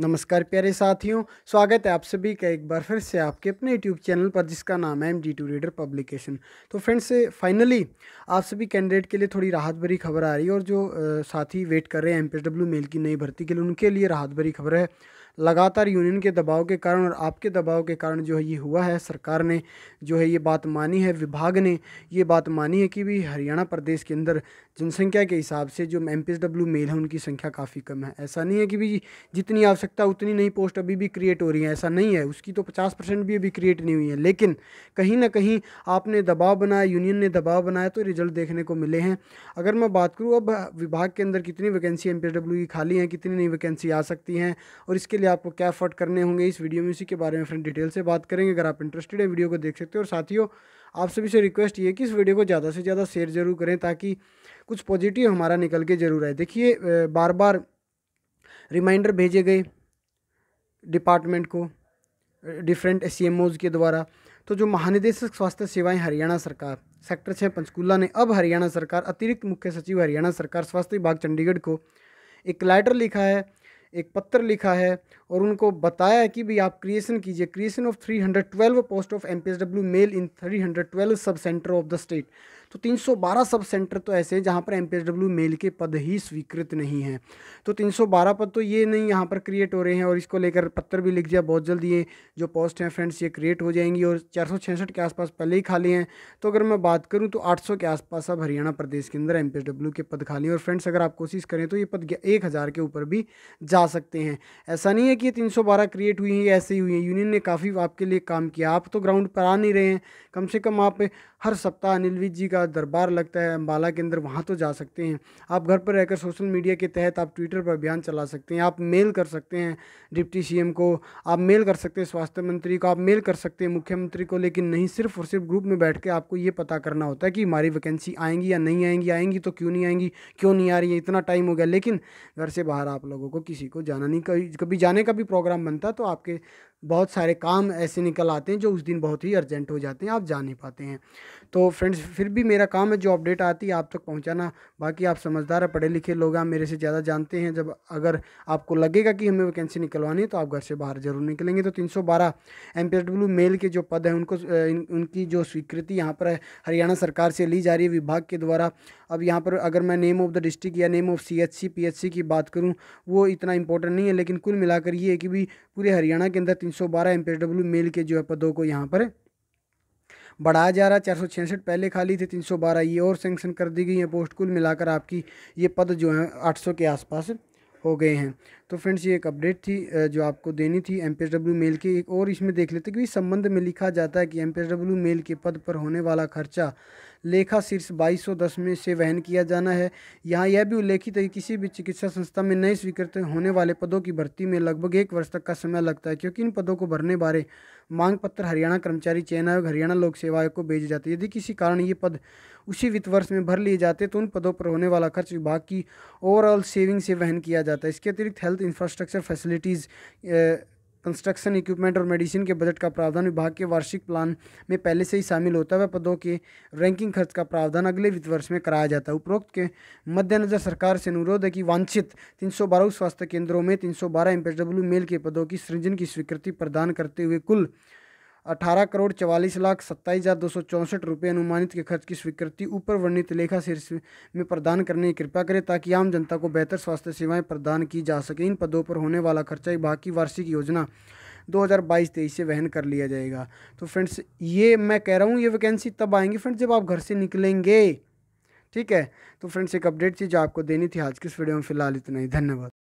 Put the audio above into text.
नमस्कार प्यारे साथियों स्वागत है आप सभी का एक बार फिर से आपके अपने यूट्यूब चैनल पर जिसका नाम है M G two reader publication तो फ्रेंड्स फाइनली आप सभी कैंडिडेट के लिए थोड़ी राहत भरी खबर आ रही है और जो साथी वेट कर रहे हैं एम मेल की नई भर्ती के लिए उनके लिए राहत भरी खबर है लगातार यूनियन के दबाव के कारण और आपके दबाव के कारण जो है ये हुआ है सरकार ने जो है ये बात मानी है विभाग ने ये बात मानी है कि भी हरियाणा प्रदेश के अंदर जनसंख्या के हिसाब से जो एम मेल है उनकी संख्या काफ़ी कम है ऐसा नहीं है कि भी जितनी आवश्यकता उतनी नई पोस्ट अभी भी क्रिएट हो रही है ऐसा नहीं है उसकी तो पचास परसेंट भी अभी क्रिएट नहीं हुई है लेकिन कहीं ना कहीं आपने दबाव बनाया यूनियन ने दबाव बनाया तो रिजल्ट देखने को मिले हैं अगर मैं बात करूँ अब विभाग के अंदर कितनी वैकेंसी एम की खाली हैं कितनी नई वैकेंसी आ सकती हैं और इसके लिए लिए आपको क्या एफर्ट करने होंगे इस वीडियो में इसी के बारे में फ्रेंड डिटेल से बात करेंगे अगर आप इंटरेस्टेड है वीडियो को देख सकते हो और साथियों आप सभी से रिक्वेस्ट ये कि इस वीडियो को ज़्यादा से ज़्यादा शेयर जरूर करें ताकि कुछ पॉजिटिव हमारा निकल के जरूर आए देखिए बार बार रिमाइंडर भेजे गए डिपार्टमेंट को डिफरेंट एस के द्वारा तो जो महानिदेशक स्वास्थ्य सेवाएं हरियाणा सरकार सेक्टर छः पंचकूला ने अब हरियाणा सरकार अतिरिक्त मुख्य सचिव हरियाणा सरकार स्वास्थ्य विभाग चंडीगढ़ को एक लेटर लिखा है एक पत्र लिखा है और उनको बताया है कि भी आप क्रिएशन कीजिए creation of 312 post of M male इन 312 sub centre of the state तो 312 सब सेंटर तो ऐसे हैं जहाँ पर एम मेल के पद ही स्वीकृत नहीं हैं तो 312 पद तो ये नहीं यहाँ पर क्रिएट हो रहे हैं और इसको लेकर पत्र भी लिख दिया बहुत जल्द ये जो पोस्ट हैं फ्रेंड्स ये क्रिएट हो जाएंगी और चार के आसपास पहले ही खाली हैं तो अगर मैं बात करूँ तो आठ के आसपास अब हरियाणा प्रदेश के अंदर एम के पद खाली हैं और फ्रेंड्स अगर आप कोशिश करें तो ये पद एक के ऊपर भी जा सकते हैं ऐसा नहीं है कि ये तीन क्रिएट हुई हैं ऐसे ही हुई हैं यूनियन ने काफ़ी आपके लिए काम किया आप तो ग्राउंड पर आ नहीं रहे हैं कम से कम आप हर सप्ताह अनिल विज जी का का दरबार लगता है अम्बाला के अंदर वहाँ तो जा सकते हैं आप घर पर रहकर सोशल मीडिया के तहत आप ट्विटर पर अभियान चला सकते हैं आप मेल कर सकते हैं डिप्टी सीएम को आप मेल कर सकते हैं स्वास्थ्य मंत्री को आप मेल कर सकते हैं मुख्यमंत्री को लेकिन नहीं सिर्फ और सिर्फ ग्रुप में बैठ के आपको ये पता करना होता है कि हमारी वैकेंसी आएंगी या नहीं आएंगी आएंगी तो क्यों नहीं आएंगी क्यों नहीं आ रही है इतना टाइम हो गया लेकिन घर से बाहर आप लोगों को किसी को जाना नहीं कभी कभी जाने का भी प्रोग्राम बनता तो आपके बहुत सारे काम ऐसे निकल आते हैं जो उस दिन बहुत ही अर्जेंट हो जाते हैं आप जा नहीं पाते हैं तो फ्रेंड्स फिर भी मेरा काम है जो अपडेट आती है आप तक पहुंचाना बाकी आप समझदार है पढ़े लिखे लोग आप मेरे से ज़्यादा जानते हैं जब अगर आपको लगेगा कि हमें वैकेंसी निकलवानी है तो आप घर से बाहर ज़रूर निकलेंगे तो तीन सौ बारह M P S W male के जो पद हैं उनको उनकी जो स्वीकृति यहाँ पर हरियाणा सरकार से ली जा रही है विभाग के द्वारा अब यहाँ पर अगर मैं नेम ऑफ़ द डिस्ट्रिक्ट या name of C H C P H C की बात करूँ वो इतना इंपॉर्टेंट नहीं है लेकिन कुल मिलाकर ये है कि भी पूरे हरियाणा के अंदर तीन सौ बारह M P S W male के जो है पदों को यहाँ पर बढ़ाया जा रहा है चार सौ छियासठ पहले खाली थे तीन सौ बारह ये और सेंक्शन कर दी गई हैं पोस्ट कुल मिलाकर आपकी ये पद जो हैं आठ सौ के आसपास हो गए हैं तो फ्रेंड्स ये एक अपडेट थी जो आपको देनी थी एम मेल के एक और इसमें देख लेते कि संबंध में लिखा जाता है कि एम मेल के पद पर होने वाला खर्चा लेखा शीर्ष 2210 में से वहन किया जाना है यहाँ यह भी उल्लेखित है किसी भी चिकित्सा संस्था में नए स्वीकृत होने वाले पदों की भर्ती में लगभग एक वर्ष तक का समय लगता है क्योंकि इन पदों को भरने बारे मांग पत्र हरियाणा कर्मचारी चयन आयोग हरियाणा लोक सेवा आयोग को भेजे जाते यदि किसी कारण ये पद उसी वित्त वर्ष में भर लिए जाते तो उन पदों पर होने वाला खर्च विभाग की ओवरऑल सेविंग से वहन किया जाता है इसके अतिरिक्त health infrastructure facilities construction equipment और मेडिसिन के बजट का प्रावधान विभाग के वार्षिक प्लान में पहले से ही शामिल होता है पदों के रैंकिंग खर्च का प्रावधान अगले वित्त वर्ष में कराया जाता है उपरोक्त के मद्देनजर सरकार से अनुरोध है कि वांछित तीन स्वास्थ्य केंद्रों में तीन सौ मेल के पदों की सृजन की स्वीकृति प्रदान करते हुए कुल अठारह करोड़ चवालीस लाख सत्ताईस हज़ार दो सौ चौंसठ रुपये अनुमानित के खर्च की स्वीकृति ऊपर वर्णित लेखा शीर्ष में प्रदान करने की कृपा करें ताकि आम जनता को बेहतर स्वास्थ्य सेवाएं प्रदान की जा सके इन पदों पर होने वाला खर्चा विभाग की वार्षिक योजना 2022-23 से वहन कर लिया जाएगा तो फ्रेंड्स ये मैं कह रहा हूँ ये वैकेंसी तब आएंगी फ्रेंड्स जब आप घर से निकलेंगे ठीक है तो फ्रेंड्स एक अपडेट थी जो आपको देनी थी आज किस इस वीडियो में फिलहाल इतना ही धन्यवाद